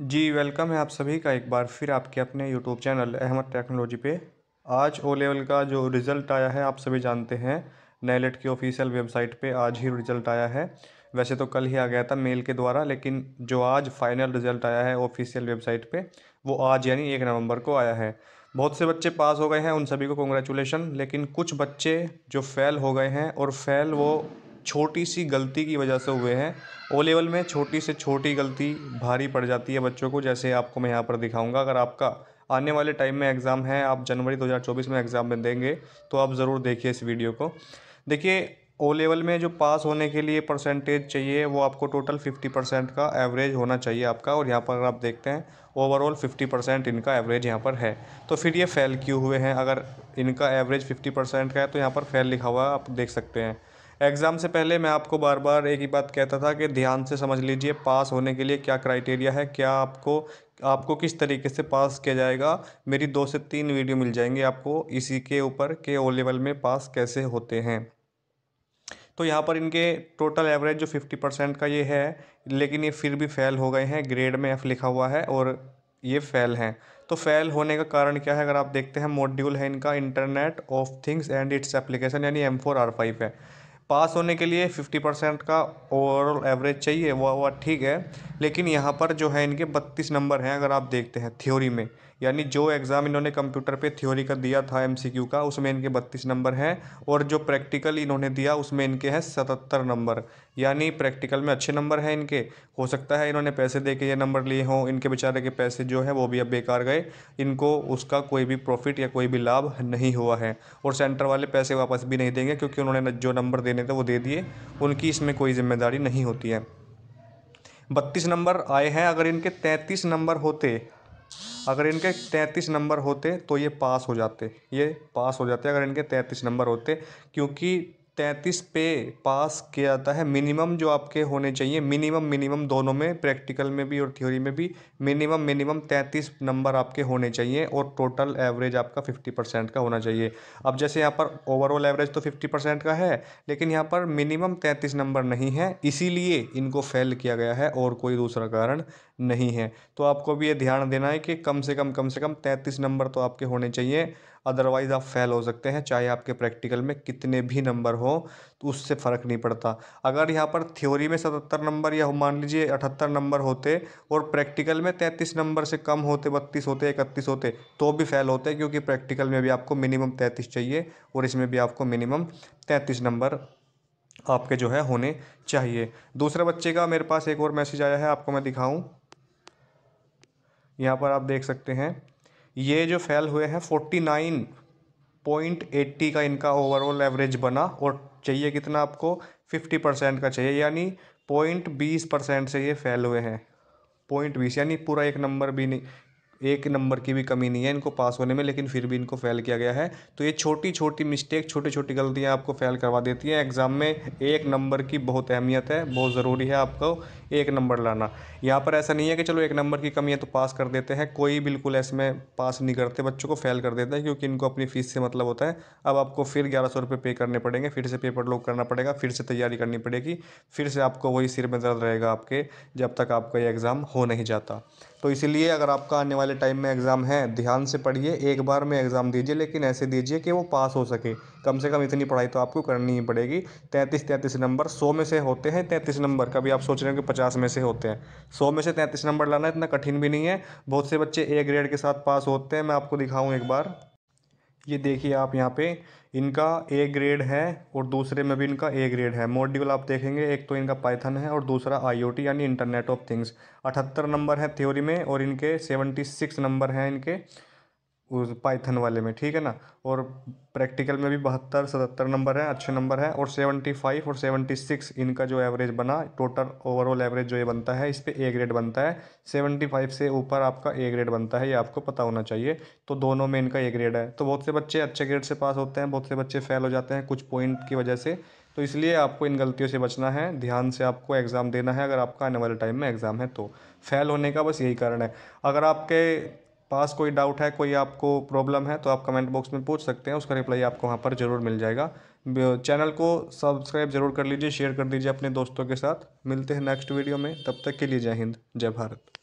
जी welcome है आप सभी का एक बार फिर आपके अपने यूट्यूब चैनल अहमद टेक्नोलॉजी पे आज ओ लेवल का जो रिज़ल्ट आया है आप सभी जानते हैं नैलेट की ऑफिशियल वेबसाइट पे आज ही रिज़ल्ट आया है वैसे तो कल ही आ गया था मेल के द्वारा लेकिन जो आज फाइनल रिज़ल्ट आया है ऑफिशियल वेबसाइट पर वो आज यानी एक नवंबर को आया है बहुत से बच्चे पास हो गए हैं उन सभी को कॉन्ग्रेचुलेसन लेकिन कुछ बच्चे जो फ़ेल हो गए हैं और फेल वो छोटी सी गलती की वजह से हुए हैं ओ लेवल में छोटी से छोटी गलती भारी पड़ जाती है बच्चों को जैसे आपको मैं यहाँ पर दिखाऊंगा अगर आपका आने वाले टाइम में एग्ज़ाम है आप जनवरी 2024 में एग्ज़ाम में देंगे तो आप ज़रूर देखिए इस वीडियो को देखिए ओ लेवल में जो पास होने के लिए परसेंटेज चाहिए वो आपको टोटल फिफ्टी परसेंट का एवरेज होना चाहिए आपका और यहाँ पर अगर आप देखते हैं ओवरऑल फिफ्टी परसेंट इनका एवरेज यहाँ पर है तो फिर ये फेल क्यों हुए हैं अगर इनका एवरेज फिफ्टी परसेंट का है तो यहाँ पर फेल लिखा हुआ आप देख सकते हैं एग्ज़ाम से पहले मैं आपको बार बार एक ही बात कहता था कि ध्यान से समझ लीजिए पास होने के लिए क्या क्राइटेरिया है क्या आपको आपको किस तरीके से पास किया जाएगा मेरी दो से तीन वीडियो मिल जाएंगे आपको इसी के ऊपर के ओ लेवल में पास कैसे होते हैं तो यहाँ पर इनके टोटल एवरेज जो फिफ्टी परसेंट का ये है लेकिन ये फिर भी फ़ेल हो गए हैं ग्रेड में एफ़ लिखा हुआ है और ये फ़ेल हैं तो फ़ेल होने का कारण क्या है अगर आप देखते हैं मॉड्यूल है इनका internet of things and its application यानी एम फोर आर फाइव है पास होने के लिए फिफ्टी परसेंट का ओवरऑल एवरेज चाहिए वह वह ठीक है लेकिन यहाँ पर जो है इनके बत्तीस नंबर हैं अगर आप देखते हैं थ्योरी में यानी जो एग्ज़ाम इन्होंने कंप्यूटर पे थ्योरी का दिया था एमसीक्यू का उसमें इनके बत्तीस नंबर हैं और जो प्रैक्टिकल इन्होंने दिया उसमें इनके हैं सतहत्तर नंबर यानी प्रैक्टिकल में अच्छे नंबर हैं इनके हो सकता है इन्होंने पैसे दे के ये नंबर लिए हों इनके बेचारे के पैसे जो है वो भी अब बेकार गए इनको उसका कोई भी प्रॉफिट या कोई भी लाभ नहीं हुआ है और सेंटर वाले पैसे वापस भी नहीं देंगे क्योंकि उन्होंने जो नंबर देने थे वो दे दिए उनकी इसमें कोई जिम्मेदारी नहीं होती है बत्तीस नंबर आए हैं अगर इनके तैंतीस नंबर होते अगर इनके तैंतीस नंबर होते तो ये पास हो जाते ये पास हो जाते अगर इनके तैंतीस नंबर होते क्योंकि तैंतीस पे पास किया जाता है मिनिमम जो आपके होने चाहिए मिनिमम मिनिमम दोनों में प्रैक्टिकल में भी और थ्योरी में भी मिनिमम मिनिमम तैंतीस नंबर आपके होने चाहिए और टोटल एवरेज आपका फिफ्टी परसेंट का होना चाहिए अब जैसे यहाँ पर ओवरऑल एवरेज तो फिफ्टी परसेंट का है लेकिन यहाँ पर मिनिमम तैंतीस नंबर नहीं है इसीलिए इनको फेल किया गया है और कोई दूसरा कारण नहीं है तो आपको भी ये ध्यान देना है कि कम से कम कम से कम तैंतीस नंबर तो आपके होने चाहिए अदरवाइज़ आप फेल हो सकते हैं चाहे आपके प्रैक्टिकल में कितने भी नंबर हो तो उससे फ़र्क नहीं पड़ता अगर यहाँ पर थ्योरी में सतहत्तर नंबर या मान लीजिए अठहत्तर नंबर होते और प्रैक्टिकल में तैंतीस नंबर से कम होते बत्तीस होते इकतीस होते तो भी फेल होते क्योंकि प्रैक्टिकल में भी आपको मिनिमम तैंतीस चाहिए और इसमें भी आपको मिनिमम तैंतीस नंबर आपके जो है होने चाहिए दूसरे बच्चे का मेरे पास एक और मैसेज आया है आपको मैं दिखाऊं यहाँ पर आप देख सकते हैं ये जो फेल हुए हैं फोर्टी नाइन पॉइंट एट्टी का इनका ओवरऑल एवरेज बना और चाहिए कितना आपको फिफ्टी परसेंट का चाहिए यानी पॉइंट बीस परसेंट से ये फेल हुए हैं पॉइंट बीस यानी पूरा एक नंबर भी नहीं एक नंबर की भी कमी नहीं है इनको पास होने में लेकिन फिर भी इनको फेल किया गया है तो ये छोटी छोटी मिस्टेक छोटी छोटी गलतियाँ आपको फेल करवा देती हैं एग्ज़ाम में एक नंबर की बहुत अहमियत है बहुत ज़रूरी है आपको एक नंबर लाना यहाँ पर ऐसा नहीं है कि चलो एक नंबर की कमी है तो पास कर देते हैं कोई बिल्कुल इसमें पास नहीं करते बच्चों को फेल कर देते हैं क्योंकि इनको अपनी फ़ीस से मतलब होता है अब आपको फिर ग्यारह सौ रुपये पे करने पड़ेंगे फिर से पेपर लॉक करना पड़ेगा फिर से तैयारी करनी पड़ेगी फिर से आपको वही सिर में दर्द रहेगा आपके जब तक आपका ये एग्ज़ाम हो नहीं जाता तो इसीलिए अगर आपका आने वाले टाइम में एग्ज़ाम है ध्यान से पढ़िए एक बार में एग्ज़ाम दीजिए लेकिन ऐसे दीजिए कि वो पास हो सके कम से कम इतनी पढ़ाई तो आपको करनी ही पड़ेगी तैंतीस तैंतीस नंबर सौ में से होते हैं तैंतीस नंबर कभी आप सोच रहे हो कि पचास में से होते हैं सौ में से तैंतीस नंबर लाना इतना कठिन भी नहीं है बहुत से बच्चे ए ग्रेड के साथ पास होते हैं मैं आपको दिखाऊँ एक बार ये देखिए आप यहाँ पे इनका ए ग्रेड है और दूसरे में भी इनका ए ग्रेड है मॉड्यूल आप देखेंगे एक तो इनका पाइथन है और दूसरा आईओटी यानी इंटरनेट ऑफ थिंग्स अठहत्तर नंबर है थ्योरी में और इनके सेवेंटी सिक्स नंबर हैं इनके उस पाइथन वाले में ठीक है ना और प्रैक्टिकल में भी बहत्तर सतहत्तर नंबर है अच्छे नंबर है और सेवेंटी फाइव और सेवेंटी सिक्स इनका जो एवरेज बना टोटल ओवरऑल एवरेज जो ये बनता है इस पर ए ग्रेड बनता है सेवेंटी फाइव से ऊपर आपका ए ग्रेड बनता है ये आपको पता होना चाहिए तो दोनों में इनका ए ग्रेड है तो बहुत से बच्चे अच्छे ग्रेड से पास होते हैं बहुत से बच्चे फेल हो जाते हैं कुछ पॉइंट की वजह से तो इसलिए आपको इन गलतियों से बचना है ध्यान से आपको एग्ज़ाम देना है अगर आपका आने वाले टाइम में एग्ज़ाम है तो फेल होने का बस यही कारण है अगर आपके पास कोई डाउट है कोई आपको प्रॉब्लम है तो आप कमेंट बॉक्स में पूछ सकते हैं उसका रिप्लाई आपको वहाँ पर ज़रूर मिल जाएगा चैनल को सब्सक्राइब जरूर कर लीजिए शेयर कर दीजिए अपने दोस्तों के साथ मिलते हैं नेक्स्ट वीडियो में तब तक के लिए जय हिंद जय भारत